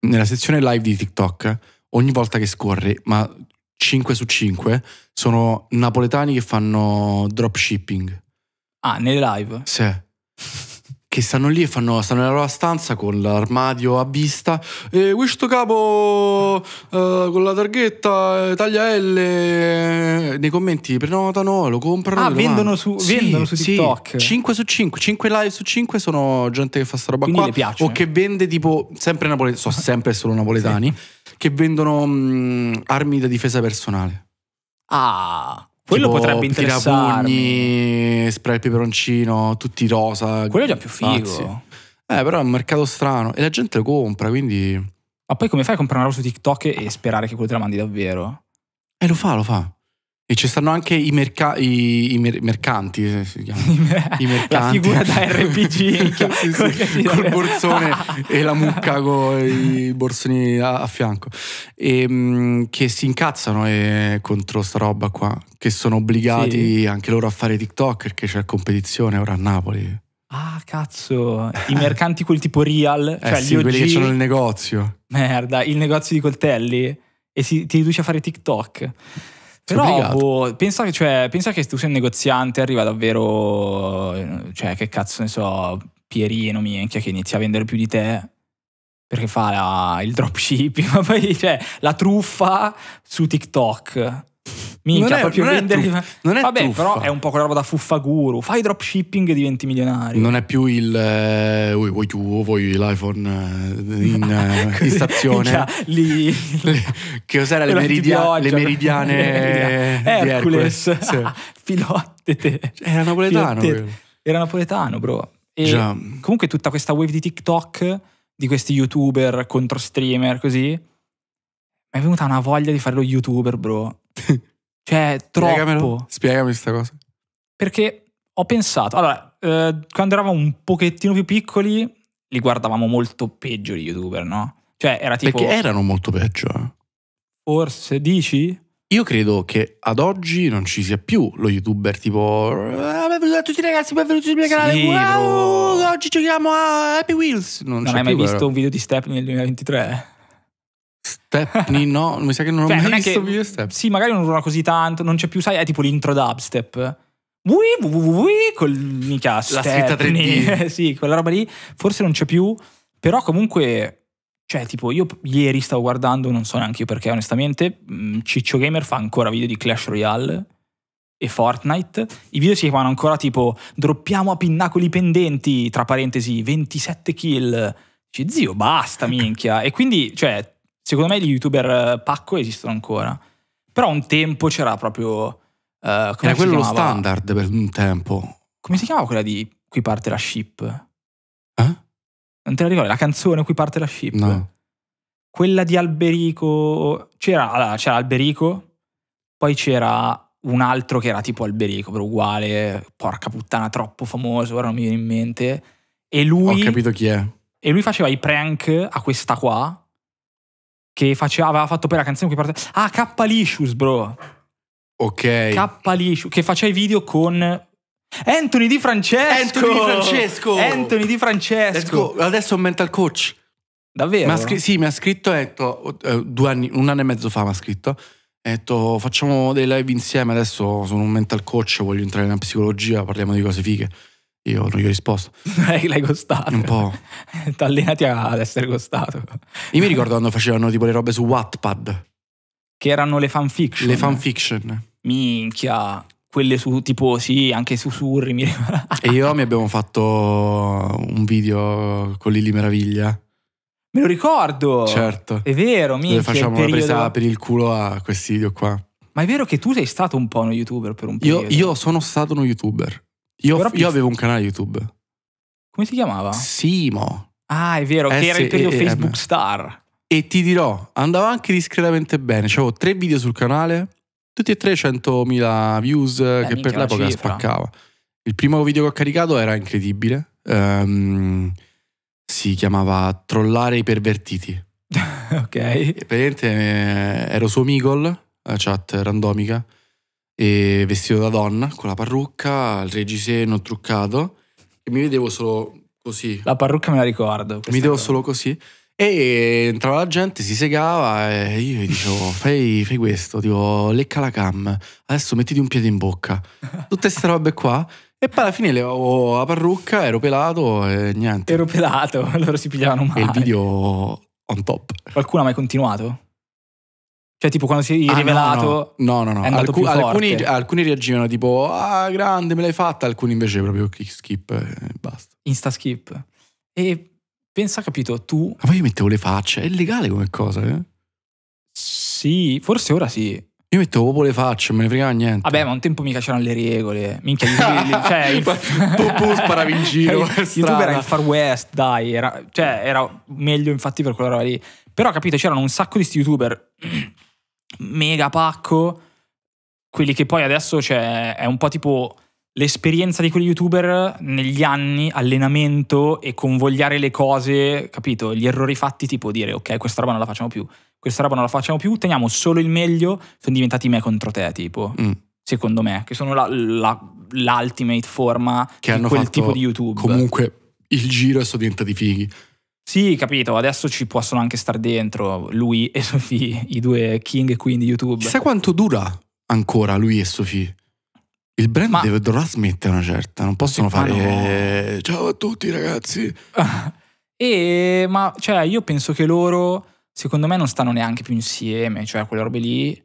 nella sezione live di TikTok, ogni volta che scorri, ma 5 su 5, sono napoletani che fanno dropshipping. Ah, nelle live? Sì. che stanno lì e fanno, stanno nella loro stanza con l'armadio a vista e questo capo eh, con la targhetta eh, taglia L eh, nei commenti prenotano, lo comprano ah, vendono su, sì, vendono su, TikTok sì, 5 su 5, 5 live su 5 sono gente che fa sta roba Quindi qua o che vende tipo, sempre napoletani so sempre solo napoletani, sì. che vendono mh, mm, armi da difesa personale ah quello tipo, potrebbe interessarmi. Tirapugni, spray al peperoncino, tutti rosa. Quello è già più figo. Pazzi. Eh, però è un mercato strano e la gente lo compra, quindi... Ma poi come fai a comprare una roba su TikTok e sperare che quello te la mandi davvero? Eh, lo fa, lo fa. E ci stanno anche i, merca- i, i mer- mercanti, eh, I mercanti. La figura da RPG. sì, sì, col borsone e la mucca con i borsoni a, a fianco. E, ehm, mh, che si incazzano eh, contro sta roba qua. Che sono obbligati sì. anche loro a fare TikTok perché c'è competizione ora a Napoli. Ah, cazzo, i mercanti quel tipo real, eh cioè eh sì, gli OG, quelli che c'hanno il negozio. Merda, il negozio di coltelli e si, ti riduce a fare TikTok. Però boh, pensa, che, cioè, pensa che tu sei un negoziante, arriva davvero, cioè che cazzo ne so, Pierino, minchia, che inizia a vendere più di te perché fa la, il dropshipping, ma poi cioè, la truffa su TikTok minchia, non è, proprio non vendere. È truff- non è Vabbè, truffa. però è un po' quella roba da fuffaguru. Fai dropshipping e diventi milionario. Non è più il eh, vuoi tu o vuoi l'iPhone eh, in, eh, in stazione. lì, che cos'era le, meridia- le meridiane le Hercules. Hercules. Sì. Era napoletano. Era napoletano, bro. E Già. comunque tutta questa wave di TikTok di questi youtuber contro streamer così mi è venuta una voglia di fare lo youtuber bro cioè, troppo. Spiegamelo. Spiegami questa cosa. Perché ho pensato, allora, eh, quando eravamo un pochettino più piccoli, li guardavamo molto peggio gli youtuber, no? Cioè, era tipo... Perché erano molto peggio. Eh. Forse, dici? Io credo che ad oggi non ci sia più lo youtuber tipo ah, Benvenuti a tutti ragazzi, benvenuti sul mio canale Sì, wow, Oggi giochiamo a Happy Wheels Non, Non c'è hai mai più, visto un video di Step nel 2023? Stepney, no, mi sa che non cioè, ho mai non visto che, video step. Sì, magari non ruola così tanto, non c'è più, sai, è tipo l'intro dubstep. Wui, wui, wui, col mica La scritta 3D. sì, quella roba lì forse non c'è più, però comunque cioè, tipo, io ieri stavo guardando, non so neanche io perché, onestamente, mm, Ciccio Gamer fa ancora video di Clash Royale e Fortnite. I video si chiamano ancora tipo droppiamo a pinnacoli pendenti, tra parentesi, 27 kill. Dici, zio, basta, minchia. e quindi, cioè, Secondo me gli youtuber eh, pacco esistono ancora. Però un tempo c'era proprio... Uh, Era quello lo standard per un tempo. Come si chiamava quella di cui parte la ship? Eh? Non te la ricordi? La canzone cui parte la ship? No. Quella di Alberico... C'era, allora, c'era Alberico, poi c'era un altro che era tipo Alberico, però uguale, porca puttana, troppo famoso, ora non mi viene in mente. E lui... Ho capito chi è. E lui faceva i prank a questa qua, che faceva, aveva fatto poi la canzone in parte... Ah, K Licious, bro. Ok. K Licious, che faceva i video con... Anthony Di Francesco! Anthony Di Francesco! Anthony Di Francesco! Adesso è un mental coach. Davvero? Mi sì, mi ha scritto, detto, oh, eh, anni, un anno e mezzo fa mi ha scritto, ha detto facciamo dei live insieme, adesso sono un mental coach, voglio entrare nella psicologia, parliamo di cose fighe. Io non gli ho risposto. L'hai costato. Un po'. Ti allenati ad essere costato. Io mi ricordo quando facevano tipo le robe su Wattpad. Che erano le fanfiction. Le fanfiction. Minchia. Quelle su tipo, sì, anche sussurri. Mi... e io mi abbiamo fatto un video con Lili Meraviglia. Me lo ricordo. Certo. È vero, minchia. Dove facciamo una presa per il culo a questi video qua. Ma è vero che tu sei stato un po' uno youtuber per un periodo. Io, io sono stato uno youtuber. Io, io avevo un canale YouTube. Come si chiamava? Simo. Ah, è vero, S- che era il periodo E-M. Facebook Star. E ti dirò, andava anche discretamente bene. C'avevo tre video sul canale, tutti e tre 100.000 views, Beh, che per l'epoca cifra. spaccava. Il primo video che ho caricato era incredibile. Um, si chiamava Trollare i pervertiti. ok. E praticamente eh, ero su Omegle, eh, chat randomica, e vestito da donna, con la parrucca, il reggiseno truccato, e mi vedevo solo così. La parrucca me la ricordo. Mi vedevo cosa. solo così. E entrava la gente, si segava e io gli dicevo fai, fai questo, tipo lecca la cam, adesso mettiti un piede in bocca. Tutte queste robe qua. E poi alla fine levavo la parrucca, ero pelato e niente. Ero pelato, loro si pigliavano male. E il video on top. Qualcuno ha mai continuato? Cioè, tipo, quando si è ah, rivelato. No, no, no. no. Alcu- alcuni, alcuni, reagivano tipo, ah, grande, me l'hai fatta. Alcuni invece proprio kick skip e basta. Insta skip. E pensa, capito, tu. Ma poi io mettevo le facce. È illegale come cosa, eh? Sì, forse ora sì. Io mettevo proprio le facce, me ne fregava niente. Vabbè, ma un tempo mica c'erano le regole. Minchia, YouTube, cioè, il... Pupu sparavi in giro. YouTube era il Far West, dai. Era, cioè, era meglio infatti per quella roba lì. Però, capito, c'erano un sacco di YouTuber mega pacco, quelli che poi adesso cioè, è un po' tipo l'esperienza di quegli youtuber negli anni, allenamento e convogliare le cose, capito? Gli errori fatti, tipo dire ok, questa roba non la facciamo più, questa roba non la facciamo più, teniamo solo il meglio, sono diventati me contro te, tipo. Mm. Secondo me, che sono la, la, l'ultimate forma che di hanno quel tipo di youtuber. Comunque il giro e sono diventati fighi. Sì, capito, adesso ci possono anche stare dentro lui e Sofì, i due king e queen di YouTube. Sai quanto dura ancora lui e Sofì. Il brand ma... deve, dovrà smettere una certa, non possono eh, fare no. Eh, ciao a tutti ragazzi. e, ma cioè, io penso che loro, secondo me, non stanno neanche più insieme, cioè quelle robe lì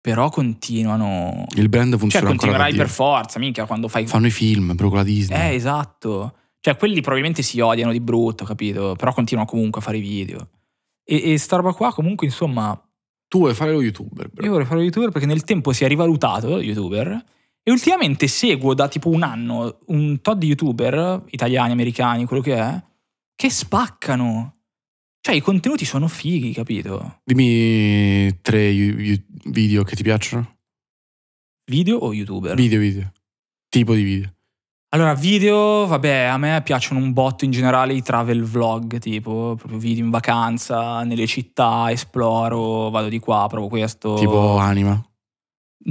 però continuano. Il brand funziona cioè, continuerai per forza, minchia, quando fai. Fanno i film, però con la Disney. Eh, esatto. Cioè, quelli probabilmente si odiano di brutto, capito? Però continuano comunque a fare i video. E, e sta roba qua, comunque, insomma. Tu vuoi fare lo youtuber, bro. Io vorrei fare lo youtuber perché nel tempo si è rivalutato lo youtuber. E ultimamente seguo da tipo un anno un tot di youtuber, italiani, americani, quello che è, che spaccano. Cioè, i contenuti sono fighi, capito? Dimmi tre video che ti piacciono. Video o youtuber? Video, video. Tipo di video. Allora, video, vabbè, a me piacciono un botto in generale i travel vlog, tipo proprio video in vacanza, nelle città, esploro, vado di qua, provo questo. Tipo anima.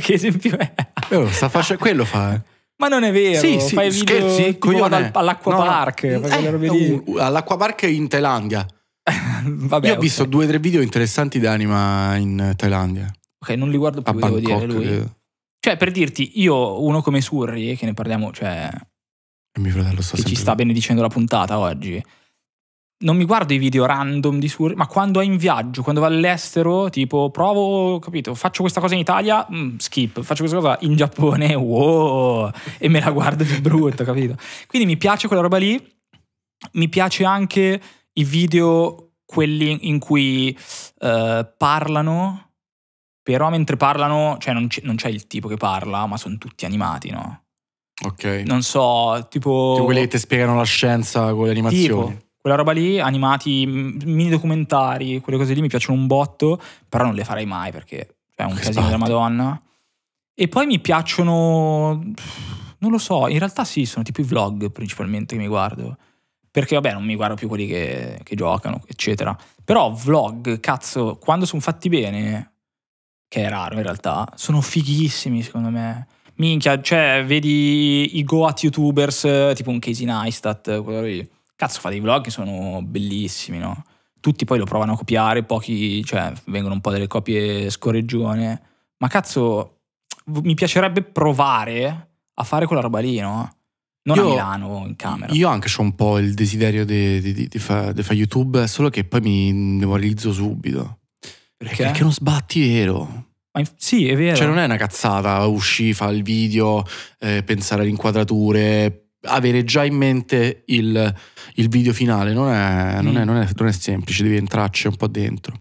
che esempio è? Oh, sta faccia, quello fa. Eh. Ma non è vero, sì, sì, fai video scherzi, tipo ad, all'acquapark. No, eh, uh, all'acquapark in Thailandia. vabbè, Io ho okay. visto due o tre video interessanti d'anima in Thailandia. Ok, non li guardo più, a devo Bangkok, dire, lui. Credo. Cioè, per dirti, io, uno come Surri, che ne parliamo, cioè... Il mio fratello sta Che ci sta benedicendo la puntata oggi. Non mi guardo i video random di Surri, ma quando è in viaggio, quando va all'estero, tipo, provo, capito, faccio questa cosa in Italia, mm, skip, faccio questa cosa in Giappone, wow, e me la guardo di brutto, capito? Quindi mi piace quella roba lì, mi piace anche i video, quelli in cui uh, parlano però mentre parlano, cioè non, c- non c'è il tipo che parla, ma sono tutti animati, no? Ok. Non so, tipo... Tipo quelli che ti spiegano la scienza con le animazioni. Tipo, quella roba lì, animati, mini documentari, quelle cose lì mi piacciono un botto, però non le farei mai perché cioè, è un che casino della Madonna. E poi mi piacciono... Non lo so, in realtà sì, sono tipo i vlog principalmente che mi guardo. Perché vabbè, non mi guardo più quelli che, che giocano, eccetera. Però vlog, cazzo, quando sono fatti bene, che è raro in realtà, sono fighissimi secondo me. Minchia, cioè, vedi i Goat YouTubers, tipo un Casey Neistat, quello lì. Cazzo, fa dei vlog che sono bellissimi, no? Tutti poi lo provano a copiare, pochi, cioè, vengono un po' delle copie scorreggione. Ma cazzo, mi piacerebbe provare a fare quella roba lì, no? Non io, a Milano, in camera. Io anche ho un po' il desiderio di, di, di, di fare fa YouTube, solo che poi mi demoralizzo subito. Perché? Perché non sbatti vero. Ma sì, è vero. Cioè non è una cazzata uscire, fare il video, eh, pensare alle inquadrature, avere già in mente il, il video finale. Non è, mm. non, è, mm. non, è, non è, semplice, devi entrarci un po' dentro.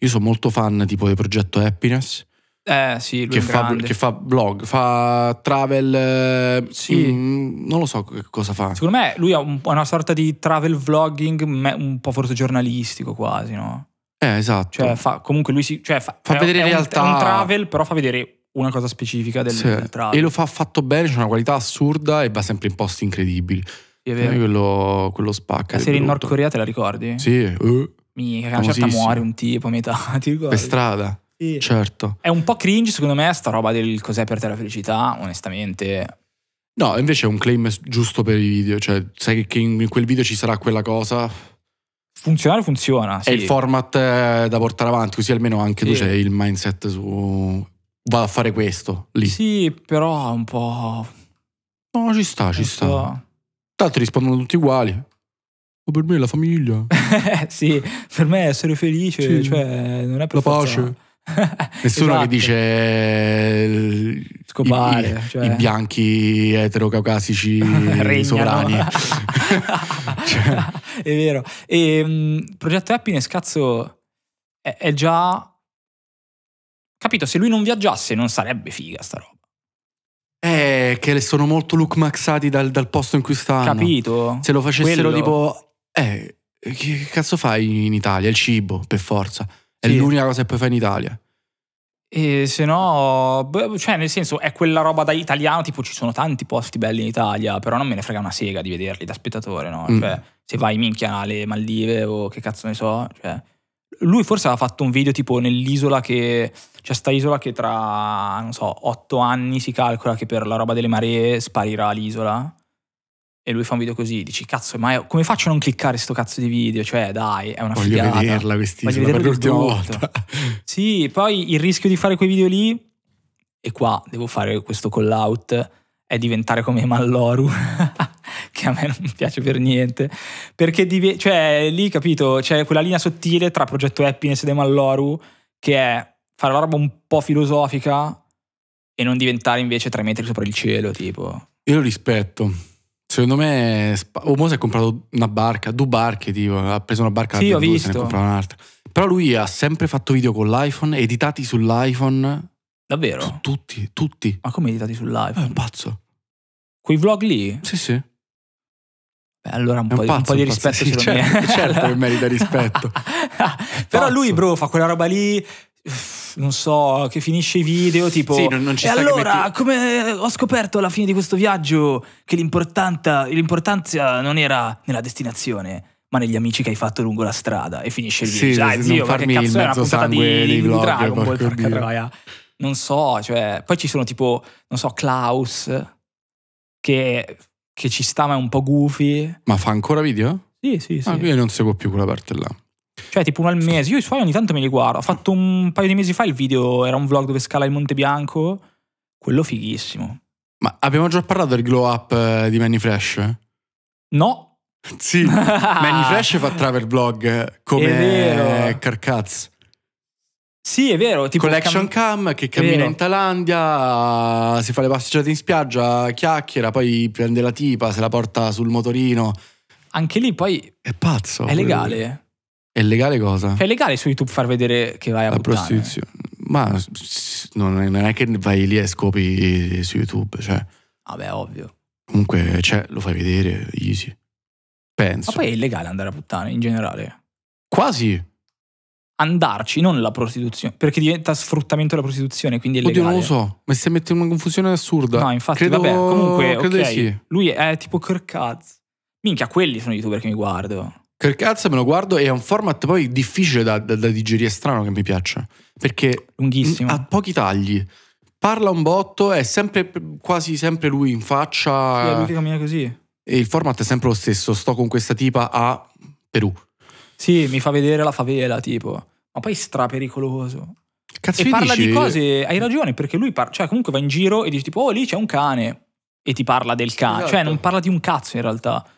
Io sono molto fan tipo del progetto Happiness. Eh, sì, lui che fa, che, fa, blog, fa travel. Eh, sì. In, non lo so che cosa fa. Secondo me lui ha un, una sorta di travel vlogging, un po' forse giornalistico quasi, no? Eh, esatto. Cioè, fa, comunque lui si, cioè, fa, fa è, vedere è realtà. Un, è un travel, però fa vedere una cosa specifica del, sì. del travel. E lo fa fatto bene, c'è una qualità assurda e va sempre in posti incredibili. Sì, è vero. Eh, quello, quello spacca. La serie in Nord Corea te la ricordi? Sì. Uh. Mica, una certa muore un tipo a metà, ti ricordi? Per strada. Sì. Certo. È un po' cringe, secondo me, sta roba del cos'è per te la felicità, onestamente. No, invece è un claim giusto per i video. Cioè, sai che in quel video ci sarà quella cosa funzionare funziona. Sì. È il format eh, da portare avanti, così almeno anche sì. tu c'è il mindset su vado a fare questo lì. Sì, però un po'... No, ci sta, ci sta. sta. Tanto rispondono tutti uguali. Ma per me è la famiglia. sì, per me essere felice, sì. cioè, non è per la forza... pace. Nessuno esatto. che dice scopare i, i, cioè... i bianchi eterocaucasici sovrani. cioè, è vero. E, ehm, mh, Progetto Happiness, cazzo, è, è già... Capito, se lui non viaggiasse non sarebbe figa sta roba. Eh, che le sono molto look maxati dal, dal, posto in cui stanno. Capito. Se lo facessero Quello... tipo... Eh, che cazzo fai in Italia? Il cibo, per forza. È sì. l'unica cosa che puoi fare in Italia. E se no, boh, cioè nel senso è quella roba da italiano, tipo ci sono tanti posti belli in Italia, però non me ne frega una sega di vederli da spettatore, no? Mm. Cioè, se vai minchia alle Maldive o che cazzo ne so, cioè. Lui forse aveva fatto un video tipo nell'isola che, cioè sta isola che tra, non so, otto anni si calcola che per la roba delle maree sparirà l'isola e lui fa un video così, dici cazzo, ma come faccio a non cliccare sto cazzo di video? Cioè, dai, è una Voglio figata. Voglio vederla quest'isola Voglio per l'ultima volta. sì, poi il rischio di fare quei video lì e qua devo fare questo call out è diventare come Malloru. che a me non piace per niente. Perché dive- cioè, lì, capito, c'è quella linea sottile tra progetto happiness e Malloru, che è fare la roba un po' filosofica e non diventare invece tre metri sopra il cielo, tipo. Io lo rispetto. Secondo me o Mose ha comprato una barca, due barche, tipo, ha preso una barca sì, ho visto. se ne comprava un'altra. Però lui ha sempre fatto video con l'iPhone, editati sull'iPhone. Davvero? Su tutti, tutti. Ma come editati sull'iPhone? È un pazzo. Quei vlog lì? Sì, sì. Beh, allora un, po, pazzo, di, un po' di rispetto sì, secondo certo, certo che merita rispetto. Però lui, bro, fa quella roba lì non so, che finisce i video, tipo... Sì, non, non e allora, metti... come ho scoperto alla fine di questo viaggio che l'importanza non era nella destinazione, ma negli amici che hai fatto lungo la strada e finisce il video. Sì, ah, zio, ma che cazzo è una puntata di, di vlog, Dragon Ball, porca troia. Non so, cioè, poi ci sono tipo, non so, Klaus che, che ci sta ma è un po' goofy. Ma fa ancora video? Sì, sì, sì. Ah, qui non seguo più quella parte là. Cioè, tipo uno al mese. Io i suoi ogni tanto me li guardo. Ho fatto un paio di mesi fa il video, era un vlog dove scala il Monte Bianco. Quello fighissimo. Ma abbiamo già parlato del glow up eh, di Manny Fresh? No. Sì, Manny Fresh fa travel vlog eh, come Carcaz. Sì, è vero. Tipo Collection cam-, cam che cammina in Thailandia, si fa le passeggiate in spiaggia, chiacchiera, poi prende la tipa, se la porta sul motorino. Anche lì poi... È pazzo. È legale. È legale cosa? Cioè è legale su YouTube far vedere che vai a La prostituzione. Ma non è che vai lì e scopi su YouTube, cioè. Vabbè, ah, ovvio. Comunque, cioè, lo fai vedere, easy. Penso. Ma poi è illegale andare a puttane in generale. Quasi. Andarci, non la prostituzione, perché diventa sfruttamento la prostituzione, quindi è illegale. Oddio, non lo so, Ma se mettendo una confusione assurda. No, infatti, credo... vabbè, comunque, credo okay. sì. lui è tipo Kirk Minchia, quelli sono i youtuber che mi guardo. Kirk me lo guardo e è un format poi difficile da, da, da digerire, strano che mi piace. Perché Lunghissimo. ha pochi tagli. Parla un botto, è sempre, quasi sempre lui in faccia. Sì, è lui che cammina così. E il format è sempre lo stesso. Sto con questa tipa a Perù. Sì, mi fa vedere la favela, tipo. Ma poi stra pericoloso. Cazzo e parla dici? di cose, hai ragione, perché lui parla, cioè comunque va in giro e dici tipo, oh lì c'è un cane, e ti parla del cane, esatto. cioè non parla di un cazzo in realtà.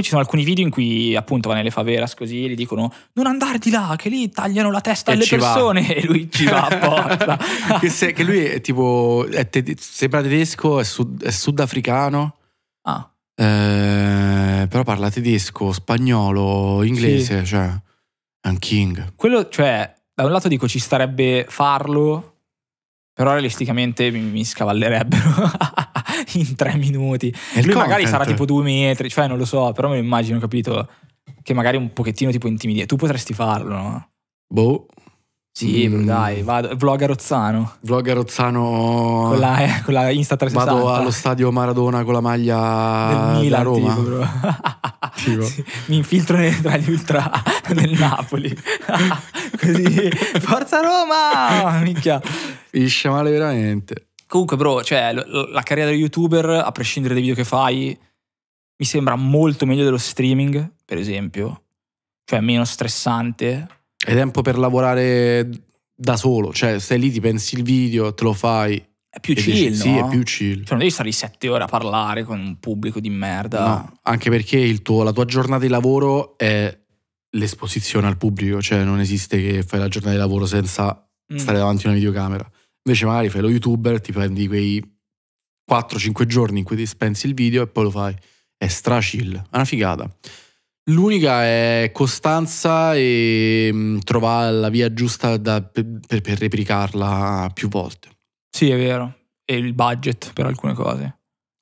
Poi ci sono alcuni video in cui appunto va nelle faveras così e gli dicono non andare di là che lì tagliano la testa e alle persone va. e lui ci va apposta. che, se, che, lui è tipo, è te, sembra tedesco, è, sud, è sudafricano. Ah. Eh, però parla tedesco, spagnolo, inglese, sì. cioè è un king. Quello, cioè, da un lato dico ci starebbe farlo, però realisticamente mi, mi scavallerebbero. in tre minuti. È Lui magari sarà tipo due metri, cioè non lo so, però me lo immagino, capito? Che magari un pochettino tipo intimidire. Tu potresti farlo, no? Boh. Sì, mm. dai, vado. Vlog a Rozzano. Vlog a Rozzano. Con la, eh, con la Insta 360. Vado allo stadio Maradona con la maglia del Milan, Roma. Tipo, bro. tipo. Sì, mi infiltro nei, tra gli ultra del Napoli. Così, forza Roma! Minchia. Finisce male veramente. Comunque, bro, cioè, l- la carriera dello youtuber, a prescindere dai video che fai, mi sembra molto meglio dello streaming, per esempio. Cioè, meno stressante. È tempo per lavorare da solo, cioè, stai lì, ti pensi il video, te lo fai. È più chill, dici, no? Sì, è più chill. Cioè, non devi stare sette ore a parlare con un pubblico di merda. No, anche perché tuo, la tua giornata di lavoro è l'esposizione al pubblico, cioè non esiste che fai la giornata di lavoro senza mm. stare davanti a una videocamera. Invece magari fai lo youtuber, ti prendi quei 4-5 giorni in cui ti spensi il video e poi lo fai. È stra chill, è una figata. L'unica è costanza e mm, trovare la via giusta da, per, per replicarla più volte. Sì, è vero. E il budget per alcune cose.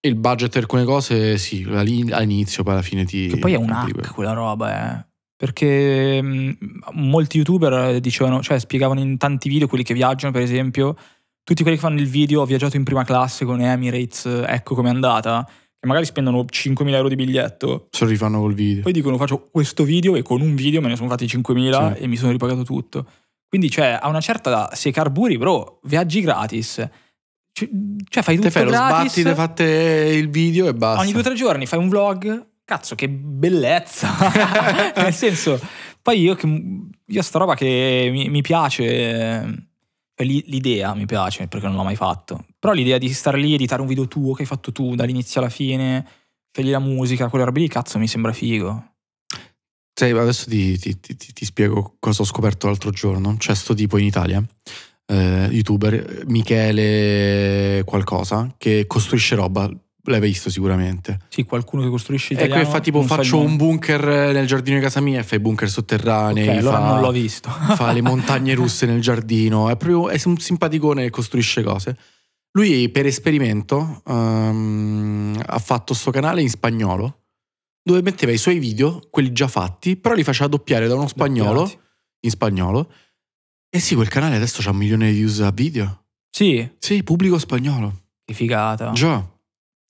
Il budget per alcune cose, sì, all'inizio, poi alla fine ti. Che poi è un hack quella roba, eh. Perché mh, mm, molti youtuber dicevano, cioè spiegavano in tanti video quelli che viaggiano, per esempio, tutti quelli che fanno il video, ho viaggiato in prima classe con Emirates, eh, ecco com'è andata, che magari spendono 5.000 euro di biglietto. Se lo rifanno col video. Poi dicono faccio questo video e con un video me ne sono fatti 5.000 sì. e mi sono ripagato tutto. Quindi cioè, a una certa, se carburi, bro, viaggi gratis. Cioè fai tutto Te fai gratis. lo sbatti, te fate il video e basta. Ogni due o tre giorni fai un vlog. Cazzo, che bellezza! Nel senso, poi io, che, io sta roba che mi, mi piace eh, l'idea mi piace perché non l'ho mai fatto, però l'idea di stare lì, editare un video tuo che hai fatto tu dall'inizio alla fine, scegli la musica, quelle robe lì, cazzo mi sembra figo. Cioè, adesso ti, ti, ti, ti, spiego cosa ho scoperto l'altro giorno. C'è sto tipo in Italia, eh, youtuber, Michele qualcosa, che costruisce roba, l'hai visto sicuramente. Sì, qualcuno che costruisce ecco, italiano. Ecco, fa tipo faccio un bunker eh, nel giardino di casa mia e fai bunker sotterranei. Okay, allora fa, non l'ho visto. fa le montagne russe nel giardino. È proprio è un simpaticone che costruisce cose. Lui per esperimento um, ha fatto sto canale in spagnolo dove metteva i suoi video, quelli già fatti, però li faceva doppiare da uno spagnolo Doppiati. in spagnolo. E sì, quel canale adesso ha un milione di views a video. Sì. Sì, pubblico spagnolo. Che figata. Già.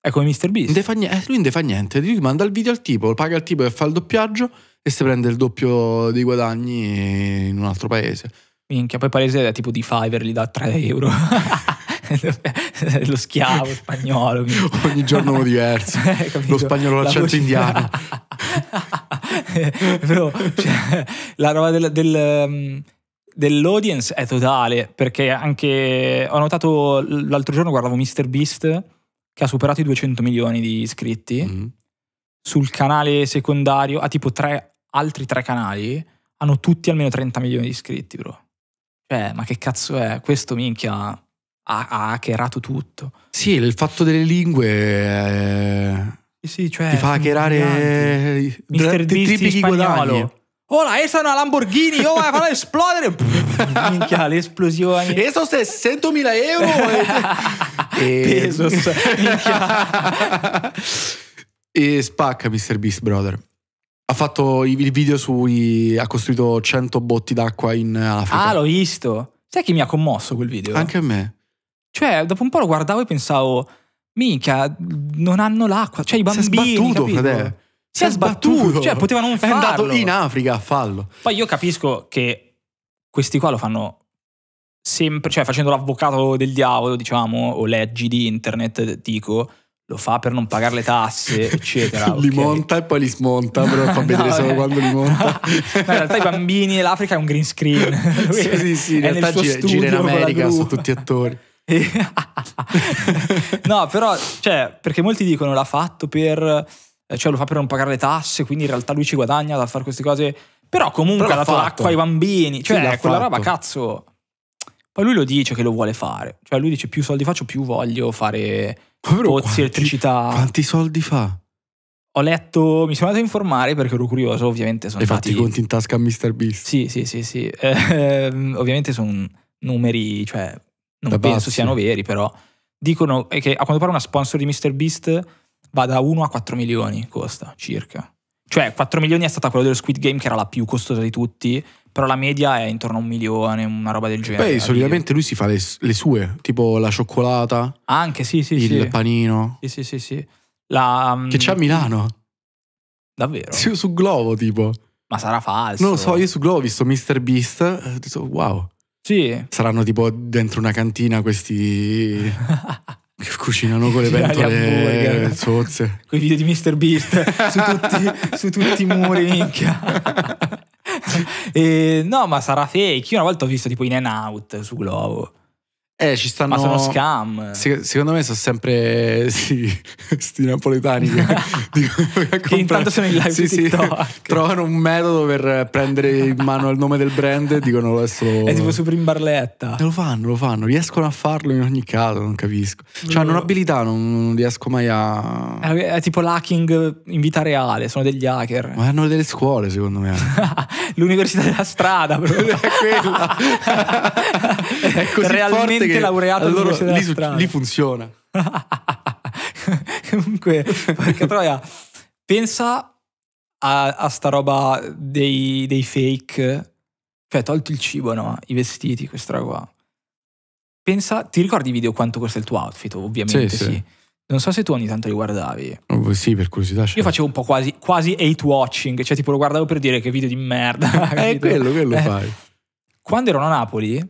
È come Mr. Beast. Non eh, fa niente, lui non fa niente, lui manda il video al tipo, paga il tipo che fa il doppiaggio e si prende il doppio dei guadagni in un altro paese. Minchia, poi paese è tipo di Fiverr, gli dà 3 euro. Lo schiavo spagnolo. Minchia. Ogni giorno uno diverso. Eh, lo spagnolo l'accento La indiano. Però cioè, la roba del, del, mm, dell'audience è totale perché anche ho notato l'altro giorno guardavo Mr. Beast che ha superato i 200 milioni di iscritti, mm. sul canale secondario ha tipo tre, altri tre canali, hanno tutti almeno 30 milioni di iscritti, bro. Cioè, ma che cazzo è? Questo minchia ha, ha hackerato tutto. Sì, il fatto delle lingue... Eh... Sì, cioè, ti fa hackerare Mr. Beast spagnolo. Ora, è una Lamborghini, io vai a farla esplodere. Minchia, le esplosioni. Eso 600.000 euro. E... Pesos. e spacca Mr. Beast, brother. Ha fatto il video sui... ha costruito 100 botti d'acqua in Africa. Ah, l'ho visto. Sai che mi ha commosso quel video? Anche a me. Cioè, dopo un po' lo guardavo e pensavo, minchia non hanno l'acqua. Cioè, i bambini, Si è sbattuto, Si è sbattuto. Cioè, poteva non farlo. È andato in Africa a farlo. Poi io capisco che questi qua lo fanno sempre, cioè facendo l'avvocato del diavolo, diciamo, o leggi di internet, dico, lo fa per non pagare le tasse, eccetera. li okay. monta e poi li smonta, però fa vedere no, solo quando li monta. no, in realtà i bambini e l'Africa è un green screen. sì, sì, sì, in realtà gira, gira in America, sono tutti attori. no, però, cioè, perché molti dicono l'ha fatto per... Cioè lo fa per non pagare le tasse, quindi in realtà lui ci guadagna da fare queste cose. Però comunque però ha dato l'acqua ai bambini, cioè sì, quella fatto. roba cazzo poi lui lo dice che lo vuole fare. Cioè lui dice più soldi faccio più voglio fare Povero, pozzi, quanti, elettricità. Quanti soldi fa? Ho letto, mi sono andato a informare perché ero curioso, ovviamente sono... Hai stati... fatto i conti in tasca a Mr. Beast? Sì, sì, sì, sì. Eh, ovviamente sono numeri, cioè non da penso bazzi. siano veri, però dicono che a quanto pare una sponsor di Mr. Beast va da 1 a 4 milioni, costa circa. Cioè 4 milioni è stata quella dello Squid Game che era la più costosa di tutti, però la media è intorno a un milione, una roba del genere. Beh, solitamente lui si fa le, le, sue, tipo la cioccolata. Anche, sì, sì, il sì. panino. Sì, sì, sì, sì. La, um... Che c'è a Milano. Davvero? Sì, su Globo, tipo. Ma sarà falso. Non lo so, io su Globo ho visto Mr. Beast. Eh, ho detto, wow. Sì. Saranno tipo dentro una cantina questi... che cucinano con le pentole sozze. Quei video di Mr. Beast su tutti, su tutti i muri, minchia. e, no, ma sarà fake. Io una volta ho visto tipo in and out su Globo. Eh, ci stanno... Ma sono scam. Se, secondo me sono sempre eh, sì, sti napoletani che, di, che, intanto sono in live sì, sì, Trovano un metodo per prendere in mano il nome del brand e dicono adesso... È tipo Supreme Barletta. Lo fanno, lo fanno. Riescono a farlo in ogni caso, non capisco. Cioè hanno mm. un'abilità, non, riesco mai a... È, è tipo l'hacking in vita reale, sono degli hacker. Ma hanno delle scuole secondo me. L'università della strada proprio. è quella è così realmente che, laureato allora, lì, lì funziona. Comunque, perché troia, pensa a, a, sta roba dei, dei, fake, cioè tolto il cibo, no? I vestiti, questa roba. qua Pensa, ti ricordi i video quanto costa il tuo outfit? Ovviamente sì. sì. sì. Non so se tu ogni tanto li guardavi. Oh, sì, per curiosità. Certo. Io facevo un po' quasi, quasi hate watching, cioè tipo lo guardavo per dire che video di merda. è eh, quello, quello eh. fai. Quando ero a Napoli,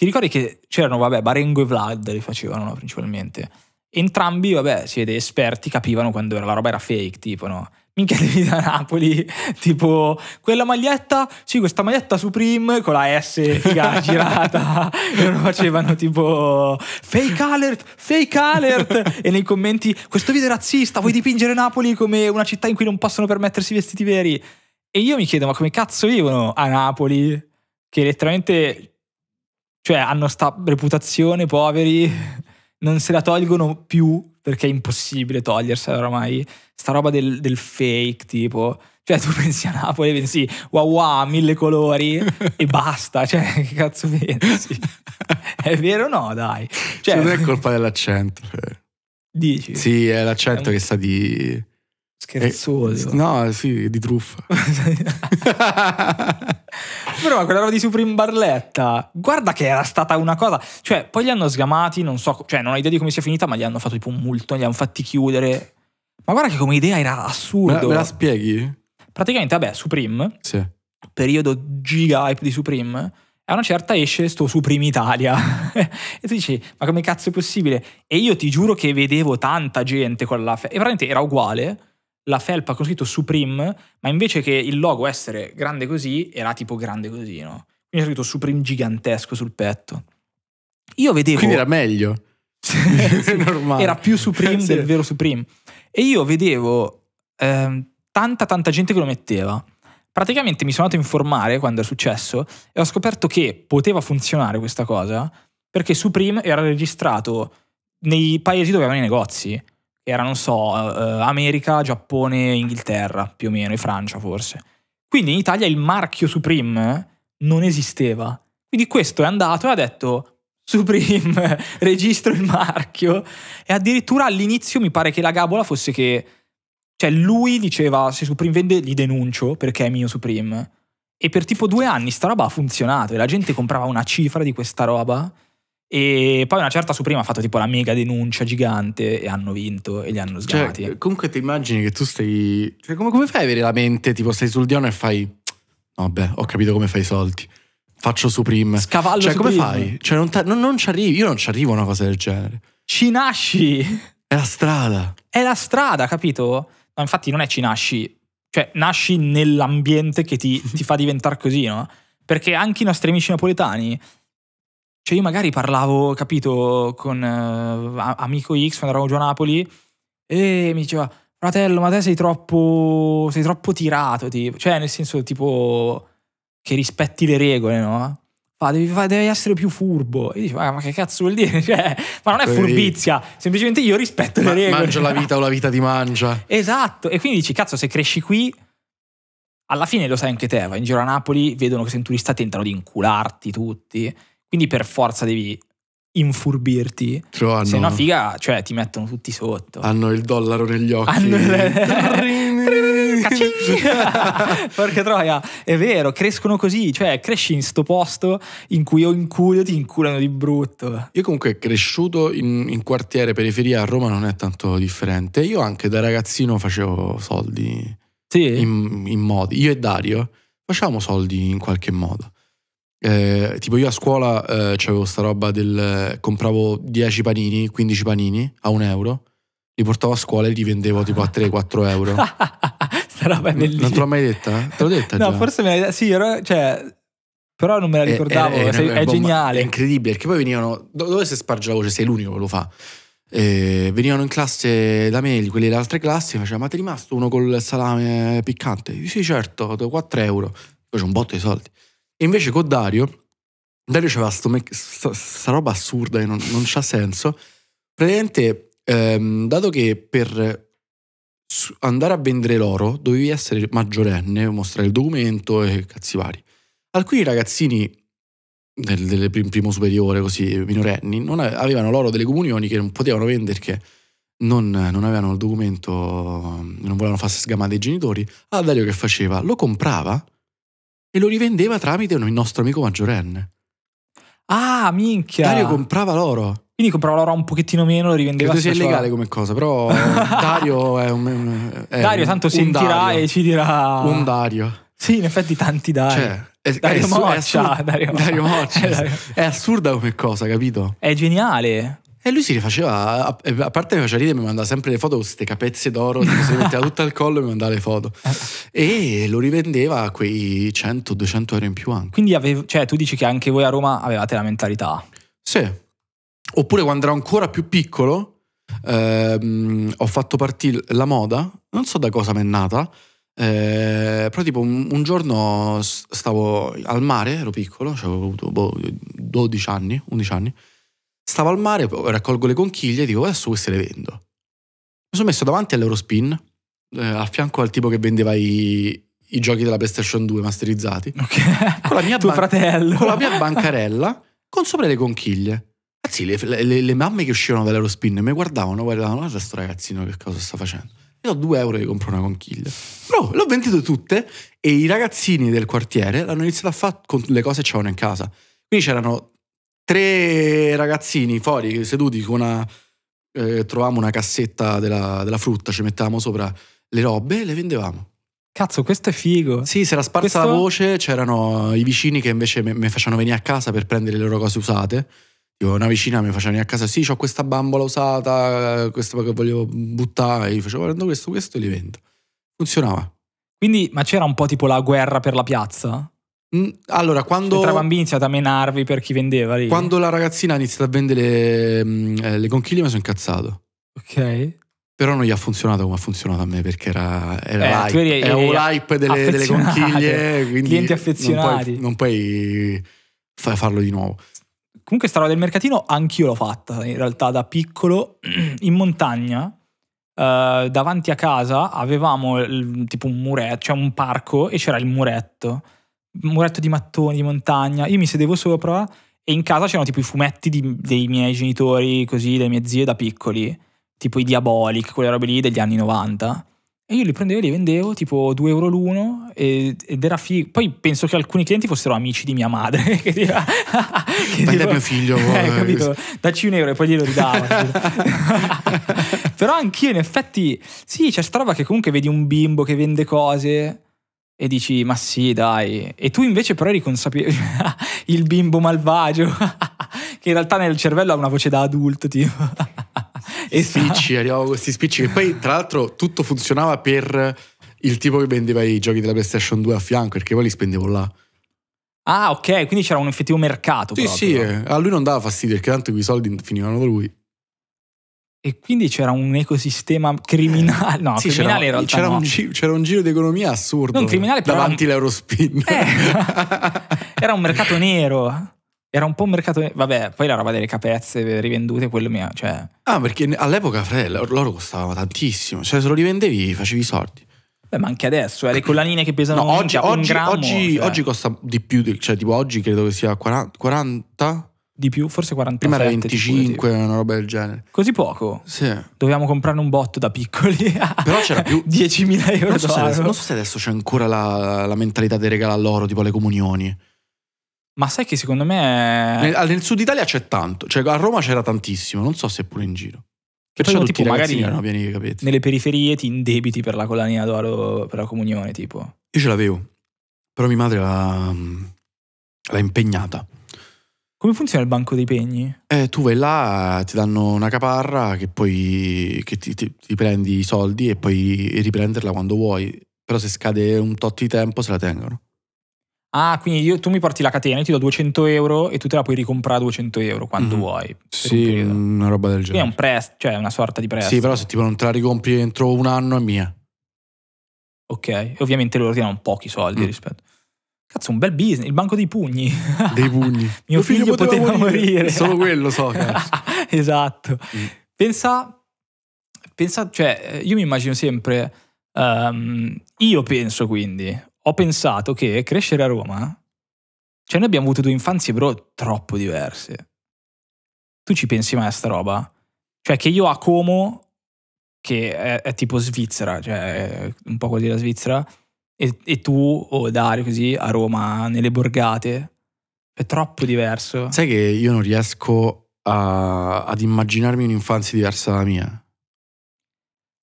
ti ricordi che c'erano, vabbè, Barengo e Vlad li facevano no, principalmente. Entrambi, vabbè, siete esperti, capivano quando la roba era fake, tipo, no? Minchia devi da Napoli, tipo, quella maglietta, sì, questa maglietta Supreme con la S figa girata. e lo facevano tipo, fake alert, fake alert. e nei commenti, questo video è razzista, vuoi dipingere Napoli come una città in cui non possono permettersi vestiti veri? E io mi chiedo, ma come cazzo vivono a Napoli? Che letteralmente cioè hanno sta reputazione, poveri, non se la tolgono più perché è impossibile togliersela ormai. Sta roba del, del fake, tipo. Cioè, tu pensi a Napoli e pensi wow, wow, mille colori e basta. Cioè, che cazzo pensi? è vero o no, dai? Cioè, cioè, non è colpa dell'accento. Cioè. Dici? Sì, è l'accento è un... che sta di Scherzoso. Eh, no, sì, di truffa. Però quella roba di Supreme Barletta, guarda che era stata una cosa. Cioè, poi li hanno sgamati, non so, cioè, non ho idea di come sia finita, ma gli hanno fatto tipo un multo, li hanno fatti chiudere. Ma guarda che come idea era assurdo. Me la, me la spieghi? Praticamente, vabbè, Supreme, sì. periodo giga hype di Supreme, a una certa esce sto Supreme Italia e tu dici ma come cazzo è possibile? E io ti giuro che vedevo tanta gente con la... Fe- e veramente era uguale la felpa con scritto Supreme, ma invece che il logo essere grande così, era tipo grande così, no? Quindi ha scritto Supreme gigantesco sul petto. Io vedevo... Quindi era meglio. era più Supreme del vero Supreme. E io vedevo eh, tanta tanta gente che lo metteva. Praticamente mi sono andato a informare quando è successo e ho scoperto che poteva funzionare questa cosa perché Supreme era registrato nei paesi dove avevano i negozi era, non so, eh, eh, America, Giappone, Inghilterra, più o meno, e Francia forse. Quindi in Italia il marchio Supreme non esisteva. Quindi questo è andato e ha detto Supreme, registro il marchio. E addirittura all'inizio mi pare che la gabola fosse che... Cioè lui diceva se Supreme vende li denuncio perché è mio Supreme. E per tipo due anni sta roba ha funzionato e la gente comprava una cifra di questa roba e poi una certa Suprema ha fatto tipo la mega denuncia gigante e hanno vinto e li hanno cioè, sgati. Cioè, comunque ti immagini che tu stai. Cioè, come, come, fai a avere la mente? Tipo, stai sul Diano e fai. Vabbè, ho capito come fai i soldi. Faccio Supreme. Scavallo Cioè, Supreme. come fai? Cioè, non, ta... non, non ci arrivi. Io non ci arrivo a una cosa del genere. Ci nasci! È la strada. È la strada, capito? Ma infatti non è ci nasci. Cioè, nasci nell'ambiente che ti, ti fa diventare così, no? Perché anche i nostri amici napoletani cioè io magari parlavo, capito, con uh, amico X quando eravamo giù a Napoli e mi diceva fratello ma te sei troppo, sei troppo tirato, tipo. cioè nel senso tipo che rispetti le regole, no? Fa, devi, fa, devi essere più furbo. E dice, ah, ma che cazzo vuol dire? Cioè, ma non è furbizia, semplicemente io rispetto ma, le regole. Mangia la vita o la vita ti mangia. Esatto, e quindi dici, cazzo, se cresci qui alla fine lo sai anche te, vai in giro a Napoli, vedono che sei un turista, tentano di incularti tutti. Quindi per forza devi infurbirti. Cioè, Se no, figa, cioè ti mettono tutti sotto. Hanno il dollaro negli occhi. Hanno... Perché troia, è vero, crescono così, cioè cresci in sto posto in cui o inculio ti inculano di brutto. Io comunque cresciuto in, in, quartiere periferia a Roma non è tanto differente. Io anche da ragazzino facevo soldi sì. in, in modi. Io e Dario facciamo soldi in qualche modo. Eh, tipo io a scuola eh, avevo sta roba del... compravo 10 panini, 15 panini a un euro, li portavo a scuola e li vendevo tipo a 3-4 euro. sta roba è bellissima. Non te l'ho mai detta? Te l'ho detta No, già. forse me l'hai... detta... Sì, ero, cioè, però non me la eh, ricordavo, eh, eh, è, è, è, è geniale. È incredibile, perché poi venivano... Dove si sparge la voce? Sei l'unico che lo fa. Eh, venivano in classe da me quelli delle altre classi facevano ma ti è rimasto uno col salame piccante? sì certo, 4 euro. Poi c'è un botto di soldi. E invece con Dario, Dario c'aveva questa roba assurda e non, non c'ha senso. Praticamente, ehm, dato che per andare a vendere l'oro dovevi essere maggiorenne, mostrare il documento e cazzi vari. Alcuni ragazzini del, del primo superiore, così minorenni, avevano loro delle comunioni che non potevano vendere perché non, non avevano il documento, non volevano farsi sgamare dai genitori. Allora Dario che faceva? Lo comprava e lo rivendeva tramite un nostro amico maggiorenne. Ah, minchia! Dario comprava l'oro. Quindi comprava l'oro un pochettino meno, lo rivendeva. Credo sia illegale cioè... come cosa, però Dario è un... È Dario tanto un sentirà Dario. e ci dirà... Un Dario. Sì, in effetti tanti Dario. Cioè, è, Dario, è, Moccia, è assurda, Dario, Dario Moccia. Dario Moccia. È assurda come cosa, capito? È geniale. E lui si rifaceva, a parte che faceva ridere, mi mandava sempre le foto con queste capezze d'oro, si metteva tutto al collo e mi mandava le foto. E lo rivendeva a quei 100-200 euro in più anche. Quindi avevo, cioè, tu dici che anche voi a Roma avevate la mentalità? Sì. Oppure quando ero ancora più piccolo, ehm, ho fatto partire la moda, non so da cosa mi è nata, eh, però tipo un, un, giorno stavo al mare, ero piccolo, cioè avevo avuto boh, 12 anni, 11 anni, Stavo al mare, raccolgo le conchiglie e dico adesso queste le vendo. Mi sono messo davanti all'Eurospin, eh, a fianco al tipo che vendeva i, i giochi della PlayStation 2 masterizzati. Okay. Con la mia Tuo fratello. Con la mia bancarella, con sopra le conchiglie. Anzi, ah le, le, le mamme che uscivano dall'Eurospin mi guardavano, guardavano, guarda ah, sto ragazzino che cosa sta facendo. Io ho due euro e compro una conchiglia. Bro, ho vendute tutte e i ragazzini del quartiere l'hanno iniziato a fare con le cose che c'erano in casa. Quindi c'erano tre ragazzini fuori seduti con una... Eh, trovavamo una cassetta della, della frutta, ci mettevamo sopra le robe e le vendevamo. Cazzo, questo è figo. Sì, si era sparsa questo... la voce, c'erano i vicini che invece mi facevano venire a casa per prendere le loro cose usate. Io, una vicina mi faceva venire a casa, sì, ho questa bambola usata, questa che voglio buttare, io facevo prendo questo, questo e li vendo. Funzionava. Quindi, ma c'era un po' tipo la guerra per la piazza? Mm, allora, quando. Cioè, tra bambini iniziate a menarvi per chi vendeva lì. Quando la ragazzina ha iniziato a vendere le, mm, eh, le conchiglie, mi sono incazzato. Ok. Però non gli ha funzionato come ha funzionato a me perché era, era eh, l'hype, era un eh, hype delle, delle conchiglie. Clienti affezionati. Non puoi, non puoi farlo di nuovo. Comunque, sta roba del mercatino anch'io l'ho fatta in realtà da piccolo in montagna. Uh, davanti a casa avevamo il, tipo un muretto, cioè un parco e c'era il muretto muretto di mattoni, di montagna. Io mi sedevo sopra e in casa c'erano tipo i fumetti di, dei miei genitori, così, delle mie zie da piccoli, tipo i Diabolic, quelle robe lì degli anni 90. E io li prendevo e li vendevo tipo 2 euro l'uno ed era figo. Poi penso che alcuni clienti fossero amici di mia madre. che diceva, che diceva, mio figlio. Eh, capito? Dacci un euro e poi glielo ridavo. Però anch'io in effetti, sì, c'è sta roba che comunque vedi un bimbo che vende cose e dici ma sì dai e tu invece però eri consapevole il bimbo malvagio che in realtà nel cervello ha una voce da adulto tipo e esatto. spicci arrivavo questi spicci che poi tra l'altro tutto funzionava per il tipo che vendeva i giochi della PlayStation 2 a fianco perché poi li spendevo là ah ok quindi c'era un effettivo mercato sì proprio. sì eh. a lui non dava fastidio perché tanto quei soldi finivano da lui e quindi c'era un ecosistema criminale. No, sì, criminale c'era, in c'era, no. un giro, c'era, un giro, di economia assurdo. Non criminale, però. Davanti all'Eurospin. Eh, era un mercato nero. Era un po' un mercato. Vabbè, poi la roba delle capezze rivendute, quello mio. Cioè... Ah, perché all'epoca, Fred, loro costavano tantissimo. Cioè, se lo rivendevi, facevi i soldi. Beh, ma anche adesso, eh, le collanine che pesano no, oggi, un, oggi, un grammo, oggi, cioè. oggi costa di più, cioè tipo oggi credo che sia 40, 40 di più, forse 47. Prima era 25, una roba del genere. Così poco? Sì. Dovevamo comprare un bot da piccoli. Però c'era più 10.000 euro. Non so, adesso, non so se adesso, c'è ancora la, la mentalità dei regali all'oro, tipo alle comunioni. Ma sai che secondo me. Nel, nel, sud Italia c'è tanto, cioè a Roma c'era tantissimo, non so se è pure in giro. Che Perciò tutti tipo, magari erano pieni di capelli. Nelle periferie ti indebiti per la collanina d'oro per la comunione, tipo. Io ce l'avevo, però mia madre l'ha, mm, l'ha impegnata. Come funziona il banco dei pegni? Eh, tu vai là, ti danno una caparra che poi che ti, ti, ti, prendi i soldi e puoi riprenderla quando vuoi. Però se scade un tot di tempo se la tengono. Ah, quindi io, tu mi porti la catena, io ti do 200 euro e tu te la puoi ricomprare a 200 euro quando mm. vuoi. Sì, un una roba del genere. Quindi è un prestito, cioè una sorta di prestito. Sì, però se tipo non te la ricompri entro un anno è mia. Ok, e ovviamente loro ti danno pochi soldi mm. rispetto. Cazzo, un bel business, il banco dei pugni. Dei pugni. Mio Lo figlio, figlio poteva, poteva morire. morire. Solo quello so, esatto. Mm. Pensa, pensa, cioè, io mi immagino sempre, um, io penso quindi, ho pensato che crescere a Roma, cioè noi abbiamo avuto due infanzie però troppo diverse. Tu ci pensi mai a sta roba? Cioè che io a Como, che è, è tipo Svizzera, cioè un po' quasi la Svizzera, e, e tu o oh, Dario così a Roma, nelle borgate, è troppo diverso. Sai che io non riesco a, ad immaginarmi un'infanzia diversa dalla mia.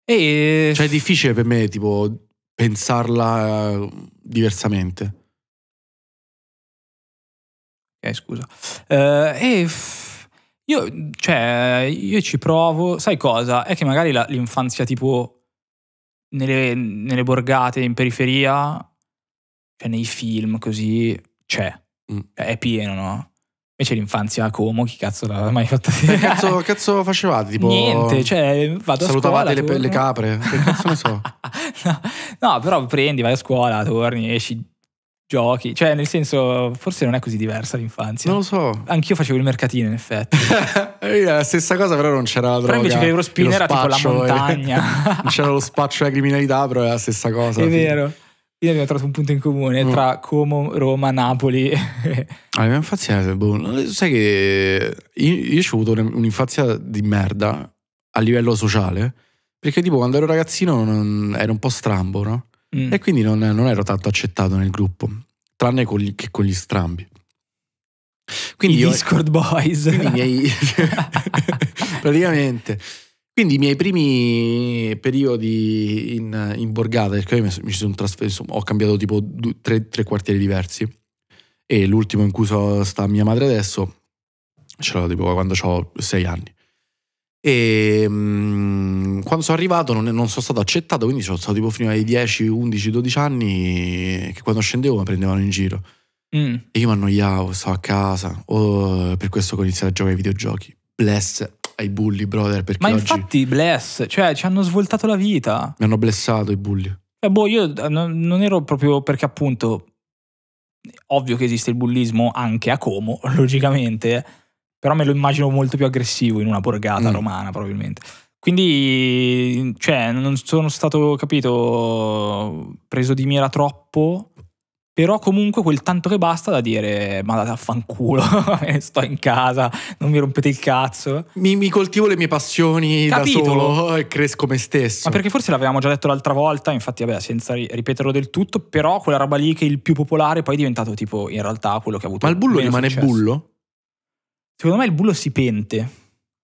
E... Cioè è difficile per me tipo pensarla diversamente. Ok, scusa. Uh, e io, cioè, io ci provo, sai cosa? È che magari la, l'infanzia tipo nelle, nelle borgate in periferia, cioè nei film così, c'è. Mm. Cioè, è pieno, no? Invece l'infanzia a Como, chi cazzo l'aveva mai fatta? Che cazzo, cazzo facevate? Tipo, Niente, cioè vado Salutavate scuola. Le, le, capre, che cazzo ne so. no, no, però prendi, vai a scuola, torni, esci giochi, cioè nel senso forse non è così diversa l'infanzia. Non lo so. Anch'io facevo il mercatino in effetti. Eh, la stessa cosa però non c'era la droga. Però invece che l'Eurospin era tipo la eh. montagna. non c'era lo spaccio della criminalità però è la stessa cosa. È vero. Io abbiamo trovato un punto in comune mm. tra Como, Roma, Napoli. Ah, la mia infanzia, è boh, sai che io, io ho avuto un'infanzia di merda a livello sociale perché tipo quando ero ragazzino non, ero un po' strambo, no? Mm. E quindi non, non, ero tanto accettato nel gruppo, tranne con gli, che con gli strambi. Quindi I io, Discord Boys. Quindi miei, praticamente. Quindi i miei primi periodi in, in borgata, perché io mi sono trasferito, insomma, ho cambiato tipo due, tre, tre, quartieri diversi e l'ultimo in cui so, sta mia madre adesso ce l'ho tipo quando ho sei anni. E ehm, mh, quando sono arrivato non, non, sono stato accettato, quindi sono stato tipo fino ai 10, 11, 12 anni che quando scendevo mi prendevano in giro. Mm. E io mi annoiavo, stavo a casa. Oh, per questo ho iniziato a giocare ai videogiochi. Bless ai bulli, brother. Ma infatti, bless, cioè ci hanno svoltato la vita. Mi hanno blessato i bulli. Eh, boh, io eh, non ero proprio perché appunto ovvio che esiste il bullismo anche a Como, logicamente però me lo immagino molto più aggressivo in una borgata mm. romana probabilmente. Quindi, cioè, non sono stato, capito, preso di mira troppo, però comunque quel tanto che basta da dire, ma date a fanculo, eh, sto in casa, non mi rompete il cazzo. Mi, mi coltivo le mie passioni capito. da solo eh, e cresco me stesso. Ma perché forse l'avevamo già detto l'altra volta, infatti, vabbè, senza ripeterlo del tutto, però quella roba lì che è il più popolare poi è diventato tipo, in realtà, quello che ha avuto... Ma il bullo rimane successo. bullo? Secondo me il bullo si pente.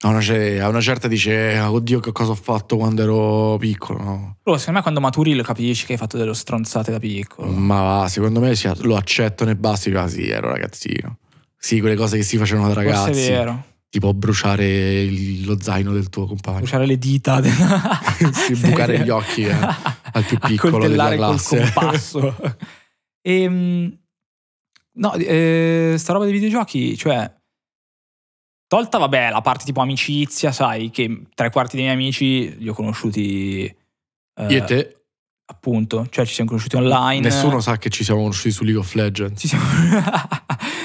A una, a una certa dice, eh, oddio che cosa ho fatto quando ero piccolo. No? Però secondo me quando maturi lo capisci che hai fatto delle stronzate da piccolo. Ma secondo me lo accettano e basta, dico, ah sì, ero ragazzino. Sì, quelle cose che si facevano da ragazzi. Forse è vero. Tipo bruciare lo zaino del tuo compagno. Bruciare le dita. sì, bucare gli occhi eh, al più piccolo della classe. col compasso. e, ehm, no, eh, sta roba dei videogiochi, cioè Tolta, vabbè, la parte tipo amicizia, sai, che tre quarti dei miei amici li ho conosciuti... Eh, Io e te? Appunto, cioè ci siamo conosciuti online. Nessuno sa che ci siamo conosciuti su League of Legends. Ci siamo,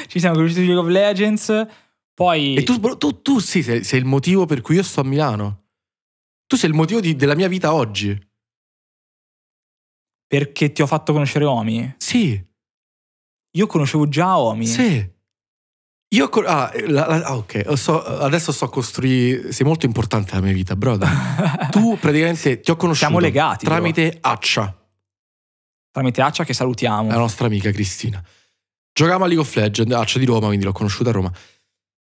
ci siamo conosciuti su League of Legends. Poi... E tu, tu, tu sì, sei, sei, il motivo per cui io sto a Milano. Tu sei il motivo di, della mia vita oggi. Perché ti ho fatto conoscere Omi? Sì. Io conoscevo già Omi. Sì. Io ah, eh, la, la, ah, ok, so, adesso so costruire. Sei molto importante nella mia vita, brother. tu praticamente ti ho conosciuto. Siamo legati. Tramite però. Accia. Tramite Accia che salutiamo. La nostra amica Cristina. Giocavamo a League of Legends, Accia di Roma, quindi l'ho conosciuta a Roma.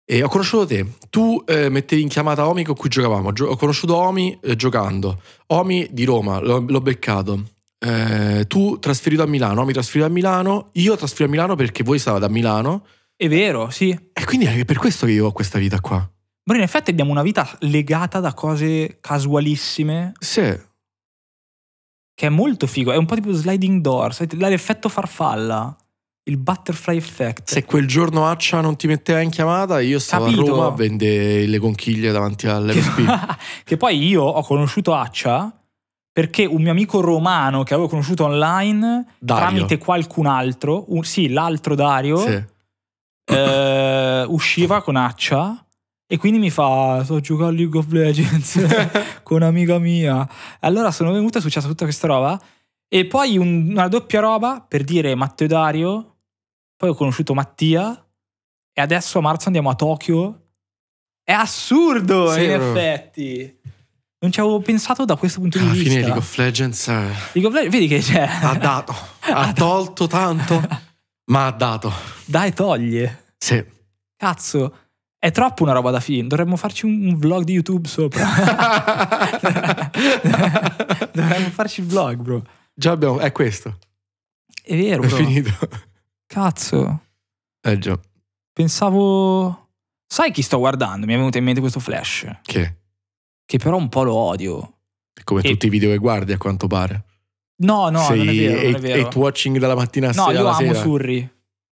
E ho conosciuto te. Tu eh, mettevi in chiamata Omi con cui giocavamo. Gio ho conosciuto Omi eh, giocando. Omi di Roma, l'ho beccato. Eh, tu trasferito a Milano, Omi trasferito a Milano. Io trasferito a Milano perché voi stavate a Milano è vero, sì. E quindi è per questo che io ho questa vita qua. Ma in effetti abbiamo una vita legata da cose casualissime. Sì. Che è molto figo, è un po' tipo sliding door, l'effetto farfalla il butterfly effect. Se quel giorno Accia non ti metteva in chiamata, io stavo Capito. a Roma a vendere le conchiglie davanti all'MSP. Che, che poi io ho conosciuto Accia perché un mio amico romano che avevo conosciuto online Dario. tramite qualcun altro, un, sì, l'altro Dario. Sì eh, usciva con Accia e quindi mi fa, so giocare a League of Legends con un'amica mia. Allora sono venuta, è successa tutta questa roba. E poi un, una doppia roba per dire Matteo Dario, poi ho conosciuto Mattia e adesso a marzo andiamo a Tokyo. È assurdo, sì, in effetti. Non ci avevo pensato da questo punto di Alla ah, vista. Alla fine League of Legends... Eh, League of Legends, vedi che c'è... Ha dato, ha tolto tanto. Ma ha dato. Dai, toglie. Sì. Cazzo. È troppo una roba da film, dovremmo farci un, un vlog di YouTube sopra. dovremmo farci il vlog, bro. Già abbiamo, è questo. È vero, bro. È finito. Cazzo. Eh già. Pensavo... Sai chi sto guardando? Mi è venuto in mente questo flash. Che? Che però un po' lo odio. È Come e... tutti i video che guardi, a quanto pare. No, no, Sei non è vero. Non è vero. Hate watching dalla mattina a no, sera. No, io amo sera. Surri.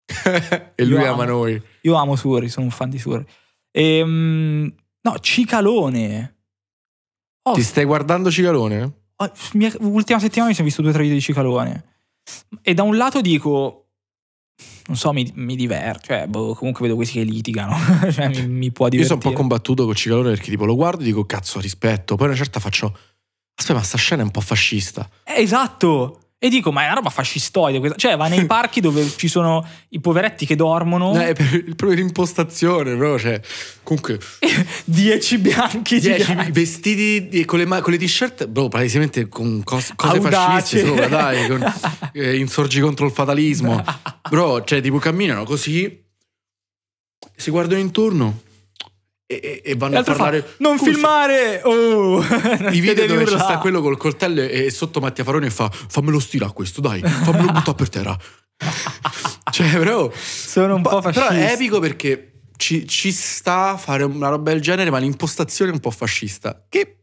e lui amo, ama noi. Io amo Surri, sono un fan di Surri. Ehm, no, Cicalone. Oh, Ti stai guardando Cicalone? L'ultima oh, settimana mi sono visto due o tre video di Cicalone. E da un lato dico, non so, mi, mi diverto. Cioè, boh, comunque vedo questi che litigano. cioè, mi, mi, può divertire. Io sono un po' combattuto con Cicalone perché tipo lo guardo e dico, cazzo, rispetto. Poi una certa faccio Aspetta, ma sta scena è un po' fascista. Eh, esatto! E dico, ma è una roba fascistoide questa. Cioè, va nei parchi dove ci sono i poveretti che dormono. Eh, per, per l'impostazione, però, cioè, comunque... dieci bianchi Dieci bianchi. vestiti di, con le, con le t-shirt, bro, palesemente con cos, cose Audace. fasciste sopra, dai, con, eh, insorgi contro il fatalismo. Bro, cioè, tipo, camminano così, si guardano intorno, e, e, vanno e a parlare. Fa, non filmare! Se... Oh! I video dove urla. ci sta quello col coltello e, e sotto Mattia Farone fa: fammelo stira questo, dai, fammelo buttare per terra. cioè, però. Sono un po' fascista. Però è epico perché ci, ci sta a fare una roba del genere, ma l'impostazione è un po' fascista. Che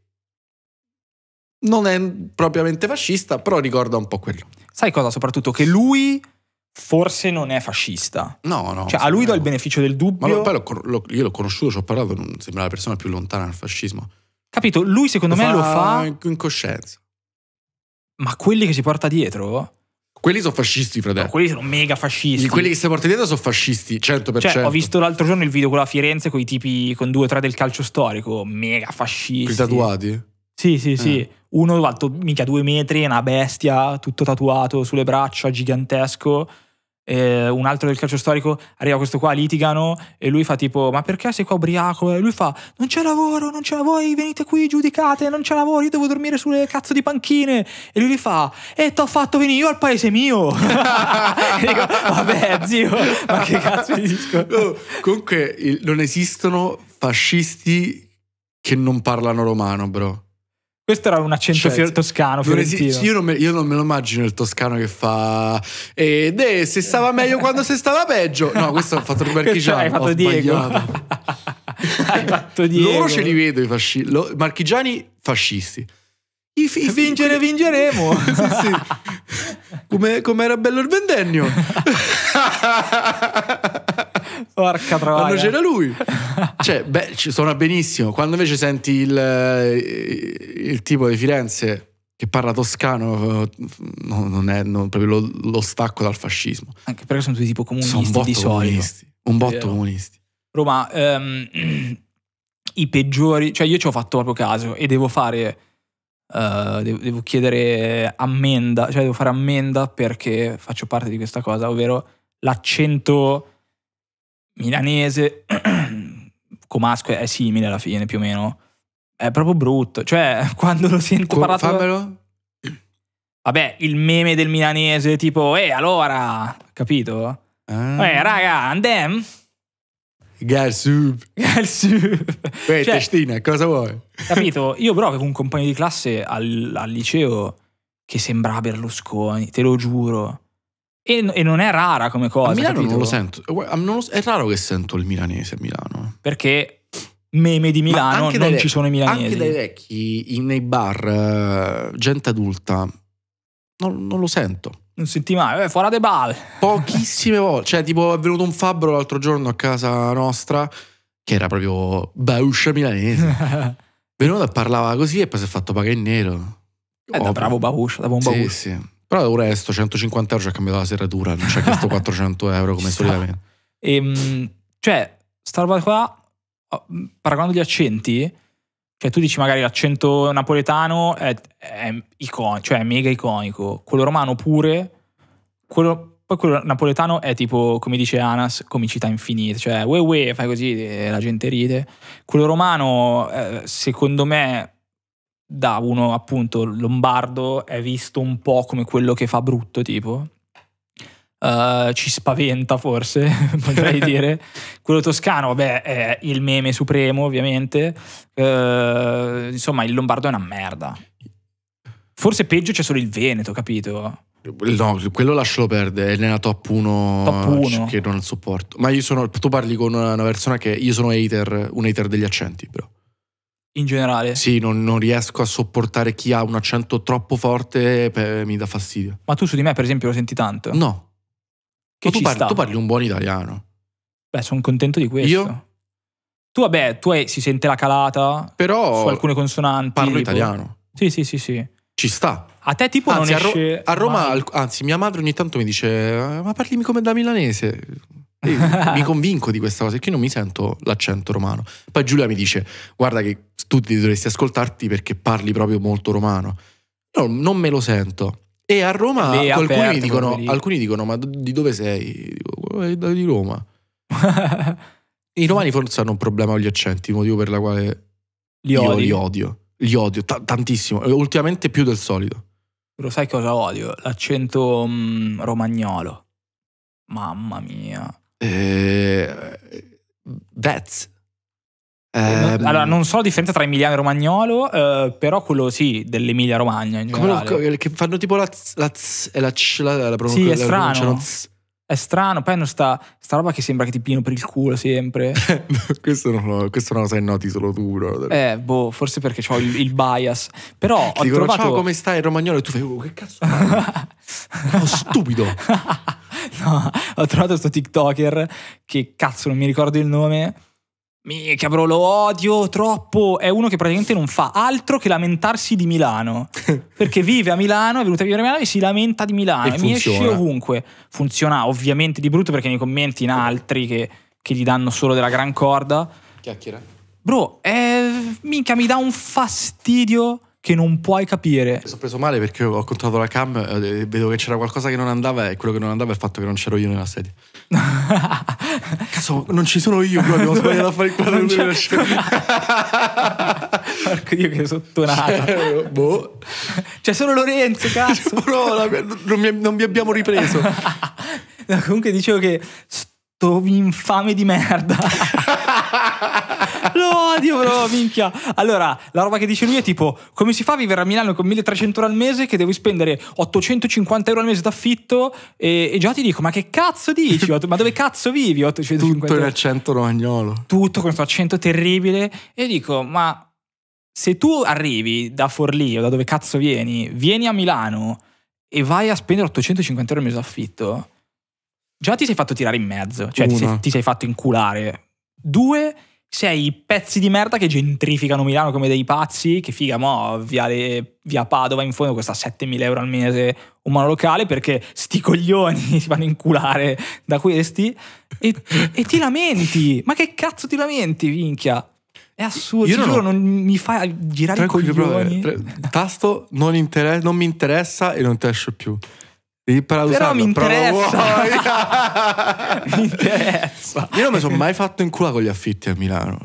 non è propriamente fascista, però ricorda un po' quello. Sai cosa? Soprattutto che lui forse non è fascista. No, no. Cioè, a lui do il beneficio del dubbio. Ma lo, poi lo, lo, io l'ho conosciuto, ci ho parlato, non sembra la persona più lontana dal fascismo. Capito? Lui secondo me fa lo fa... In, in coscienza. Ma quelli che si porta dietro... Quelli sono fascisti, fratello. No, quelli sono mega fascisti. Quelli che si porta dietro sono fascisti, 100%. Cioè, ho visto l'altro giorno il video con la Firenze, con i tipi con due o tre del calcio storico, mega fascisti. Quelli tatuati? Sì, sì, eh. sì. Uno alto, mica due metri, una bestia, tutto tatuato sulle braccia, gigantesco eh, un altro del calcio storico arriva questo qua, litigano e lui fa tipo ma perché sei qua ubriaco? E lui fa non c'è lavoro, non c'è lavoro, venite qui, giudicate, non c'è lavoro, io devo dormire sulle cazzo di panchine. E lui gli fa e eh, t'ho fatto venire io al paese mio. e dico vabbè zio, ma che cazzo di discorso. No, comunque non esistono fascisti che non parlano romano, bro. Questo era un accento cioè, toscano. Non io, non me, io, non me, lo immagino il toscano che fa. Ed eh, se stava meglio quando se stava peggio. No, questo ho fatto per Marchigiano. Hai fatto Diego. hai fatto Diego. Loro ce li vedo i fascisti. Marchigiani fascisti. I fi- Vincere, vinceremo. sì, sì. Come, come era bello il ventennio. Porca troia. Quando c'era lui. Cioè, beh, suona benissimo. Quando invece senti il, eh, il tipo di Firenze che parla toscano eh, no, non è non, proprio lo, lo, stacco dal fascismo. Anche perché sono tutti tipo comunisti sono un botto di comunisti, Un botto Vero. comunisti. Roma, um, i peggiori... Cioè io ci ho fatto proprio caso e devo fare... Uh, devo, devo, chiedere ammenda, cioè devo fare ammenda perché faccio parte di questa cosa, ovvero l'accento milanese, Comasco è simile alla fine più o meno, è proprio brutto. Cioè, quando lo sento Com- parlato... Fammelo. Vabbè, il meme del milanese, tipo, eh, allora, capito? Ah. Eh, raga, andiamo? Galsup. Galsup. Uè, cioè, testina, cosa vuoi? Capito? Io però avevo un compagno di classe al, al liceo che sembrava Berlusconi, te lo giuro. E, e, non è rara come cosa. A Milano capito? non lo sento. Non lo, è raro che sento il milanese a Milano. Perché meme di Milano non ci sono i milanesi. Anche dai vecchi nei bar, eh, gente adulta, non, non lo sento. Non senti mai, eh, fuori de balle. Pochissime volte. Cioè, tipo, è venuto un fabbro l'altro giorno a casa nostra, che era proprio Bauscia milanese. venuto e parlava così e poi si è fatto pagare in nero. Eh, da bravo Bauscia, da buon Bauscia. sì, Sì. Però un resto, 150 euro ci ha cambiato la serratura, non ci ha chiesto 400 euro come solitamente. Ehm, cioè, sta roba qua, oh, paragonando gli accenti, cioè tu dici magari l'accento napoletano è, è iconico, cioè è mega iconico, quello romano pure, quello, poi quello napoletano è tipo, come dice Anas, comicità infinita, cioè ue ue, fai così, eh, la gente ride. Quello romano, eh, secondo me, da uno appunto lombardo è visto un po' come quello che fa brutto, tipo. Uh, ci spaventa forse, potrei dire. Quello toscano, vabbè, è il meme supremo, ovviamente. Uh, insomma, il lombardo è una merda. Forse peggio c'è solo il Veneto, capito? No, quello lascialo perdere, è nella top 1, top 1. che non sopporto. Ma io sono, tu parli con una persona che io sono hater, un hater degli accenti, però in generale. Sì, non, non, riesco a sopportare chi ha un accento troppo forte, beh, mi dà fastidio. Ma tu su di me, per esempio, lo senti tanto? No. Che tu parli, tu, parli, un buon italiano. Beh, sono contento di questo. Io? Tu, vabbè, tu hai, si sente la calata Però su alcune consonanti. Parlo tipo. italiano. Sì, sì, sì, sì. Ci sta. A te tipo anzi, non esce... A, Ro a Roma, mai. anzi, mia madre ogni tanto mi dice eh, ma parlimi come da milanese mi convinco di questa cosa, che io non mi sento l'accento romano. Poi Giulia mi dice, guarda che tu ti dovresti ascoltarti perché parli proprio molto romano. Io non me lo sento. E a Roma Lì, alcuni, aperto, dicono, alcuni, dicono, ma di dove sei? Dico, di Roma. I romani forse hanno un problema con gli accenti, il motivo per il quale li io li odio. Li odio t- tantissimo, ultimamente più del solito. Lo sai cosa odio? L'accento mm, romagnolo. Mamma mia. Eh, Vets. Eh, ehm, allora, non so la differenza tra emiliano e romagnolo, eh, però quello sì, dell'Emilia Romagna in generale. lo, che fanno tipo la, z, la, la, c, la, la, la, Sì, è strano. È strano, poi hanno sta, sta, roba che sembra che ti pino per il culo sempre. questo, non lo, questo non lo sai noti solo tu, bro. Eh, boh, forse perché ho il, il bias. Però ti ho dicono, trovato... ciao, come stai, romagnolo? E tu fai, oh, che cazzo? oh, stupido. no, ho trovato questo TikToker che cazzo non mi ricordo il nome. Mica bro, lo odio troppo. È uno che praticamente non fa altro che lamentarsi di Milano. perché vive a Milano, è venuto a vivere a Milano e si lamenta di Milano. E, e mi esce ovunque. Funziona ovviamente di brutto perché nei commenti in altri che, che gli danno solo della gran corda. Chiacchiera. Bro, eh, minchia mi dà un fastidio che non puoi capire. Mi sono preso male perché ho contato la cam, eh, vedo che c'era qualcosa che non andava e quello che non andava è il fatto che non c'ero io nella sedia. Cazzo, non ci sono io, qua abbiamo sbagliato a fare il quadro di una Porco dio che sottonato. Eh, boh. Cioè, boh. C'è solo Lorenzo, cazzo. no, non, mi, non, mi, abbiamo ripreso. no, comunque dicevo che sto infame di merda. Lo odio, bro, minchia. Allora, la roba che dice lui è tipo: come si fa a vivere a Milano con 1300 euro al mese che devi spendere 850 euro al mese d'affitto? E, e già ti dico: ma che cazzo dici? Ma dove cazzo vivi? 850 Tutto accento romagnolo. Tutto con questo accento terribile. E dico: ma se tu arrivi da Forlì o da dove cazzo vieni, vieni a Milano e vai a spendere 850 euro al mese d'affitto già ti sei fatto tirare in mezzo, cioè ti sei, ti sei, fatto inculare. Due, sei pezzi di merda che gentrificano Milano come dei pazzi, che figa, mo, via, le, via Padova in fondo costa 7.000 euro al mese un monolocale perché sti coglioni si fanno inculare da questi e, e, ti lamenti. Ma che cazzo ti lamenti, minchia? È assurdo, io non, giuro, ho... non mi fa girare Tranquillo, i coglioni. Eh, Prove, tasto non, inter... non mi interessa e non ti esce più. Devi imparare Però a usarlo. mi interessa. mi interessa. Io non mi sono mai fatto in inculare con gli affitti a Milano.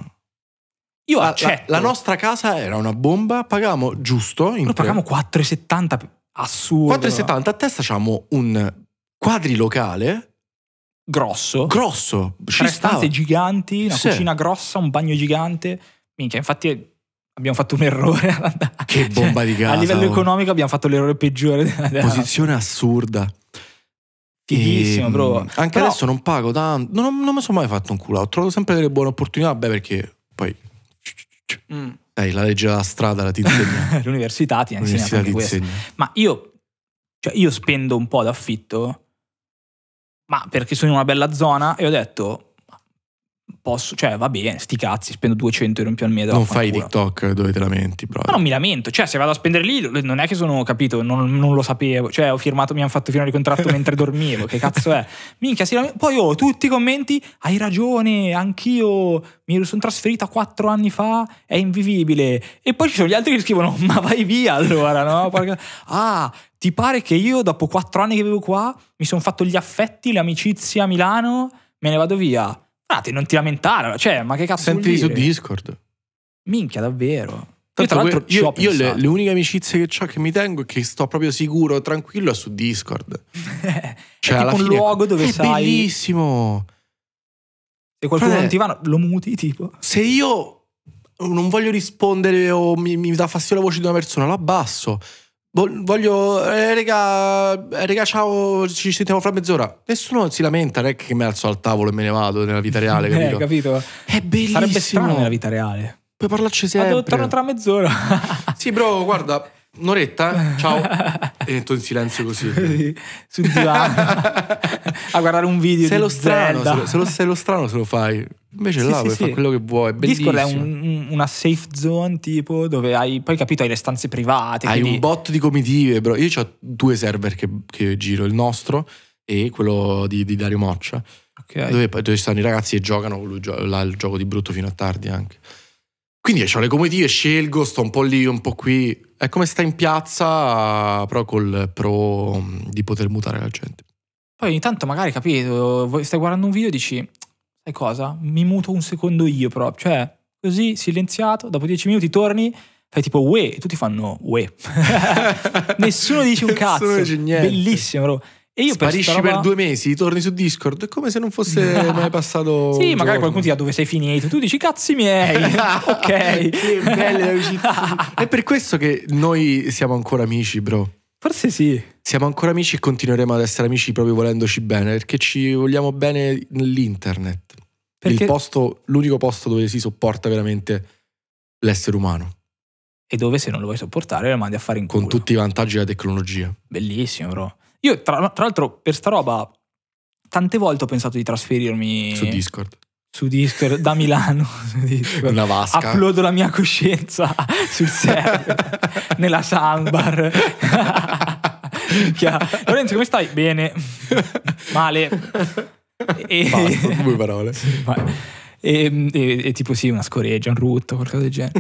Io la, la, la, nostra casa era una bomba, pagavamo giusto. Noi pagavamo 4,70 assurdo. 4,70 a testa facciamo un quadrilocale grosso. Grosso. Ci tre stanze giganti, una sì. cucina grossa, un bagno gigante. Minchia, infatti abbiamo fatto un errore. Che bomba di gas. a livello oh. economico abbiamo fatto l'errore peggiore. Della... Posizione assurda. Fighissimo, ehm, bro. Anche Però... adesso non pago tanto. Non, non mi sono mai fatto un culo. Ho trovato sempre delle buone opportunità. Beh, perché poi. Mm. Dai, la legge della strada la ti insegna. L'università ti insegna anche questo. Ma io, cioè, io spendo un po' d'affitto, ma perché sono in una bella zona e ho detto, posso, cioè va bene, sti cazzi, spendo 200 euro in più al mese. Non fai cura. TikTok dove te lamenti, bro. Ma non mi lamento, cioè se vado a spendere lì non è che sono capito, non, non lo sapevo, cioè ho firmato, mi hanno fatto firmare il contratto mentre dormivo, che cazzo è? Minchia, si lamenta. Poi ho oh, tutti i commenti, hai ragione, anch'io mi sono trasferita quattro anni fa, è invivibile. E poi ci sono gli altri che scrivono, ma vai via allora, no? ah, ti pare che io dopo quattro anni che vivo qua mi sono fatto gli affetti, l'amicizia a Milano, me ne vado via Ah, te non ti lamentare, cioè, ma che cazzo Senti su Discord. Minchia, davvero. Tanto io, tra l'altro, io, io le, le, uniche amicizie che ho che mi tengo e che sto proprio sicuro, tranquillo, è su Discord. cioè, è tipo un luogo dove è sai. È bellissimo. Se qualcuno Frate, non ti va, lo muti, tipo. Se io non voglio rispondere o mi, mi dà fastidio la voce di una persona, lo abbasso. Voglio, eh, raga, eh, raga, ciao, ci sentiamo fra mezz'ora. Nessuno si lamenta, non è che mi alzo al tavolo e me ne vado nella vita reale, eh, capito? Eh, capito. È bellissimo. Sarebbe strano nella vita reale. Puoi parlarci sempre. Vado, torno tra mezz'ora. sì, bro, guarda, un'oretta, ciao, e metto in silenzio così. così sul divano, a guardare un video sei lo strano, se lo, se lo, sei lo strano se lo fai. Invece sì, là sì, puoi sì. fare quello che vuoi. È Discord è un, una safe zone tipo dove hai, poi capito, hai le stanze private. Hai quindi... un bot di comitive, bro. Io ho due server che, che, giro, il nostro e quello di, di Dario Moccia. Okay. Dove, dove stanno i ragazzi e giocano là, il gioco di brutto fino a tardi anche. Quindi ho le comitive, scelgo, sto un po' lì, un po' qui. È come stai in piazza, però col pro mm, di poter mutare la gente. Poi ogni tanto magari, capito, stai guardando un video e dici, sai cosa, mi muto un secondo io proprio. Cioè, così, silenziato, dopo dieci minuti torni fai tipo ue e tutti fanno ue. Nessuno dice un cazzo. Nessuno dice niente. Bellissimo, bro. E io Sparisci per, roba... per due mesi, torni su Discord, è come se non fosse mai passato. Sì, magari giorno. qualcuno ti dà dove sei finito. Tu dici cazzi miei. ok. che belle amicizie. è per questo che noi siamo ancora amici, bro. Forse sì. Siamo ancora amici e continueremo ad essere amici proprio volendoci bene, perché ci vogliamo bene nell'internet. Perché... Posto, l'unico posto dove si sopporta veramente l'essere umano. E dove se non lo vuoi sopportare lo mandi a fare in culo. Con tutti i vantaggi della tecnologia. Bellissimo, bro. Io, tra, tra l'altro, per sta roba, tante volte ho pensato di trasferirmi su Discord su Discord da Milano su Discord. una vasca Applodo la mia coscienza sul server nella sandbar Lorenzo come stai? bene male e, basta due parole e, e, e tipo sì una scoreggia un rutto qualcosa del genere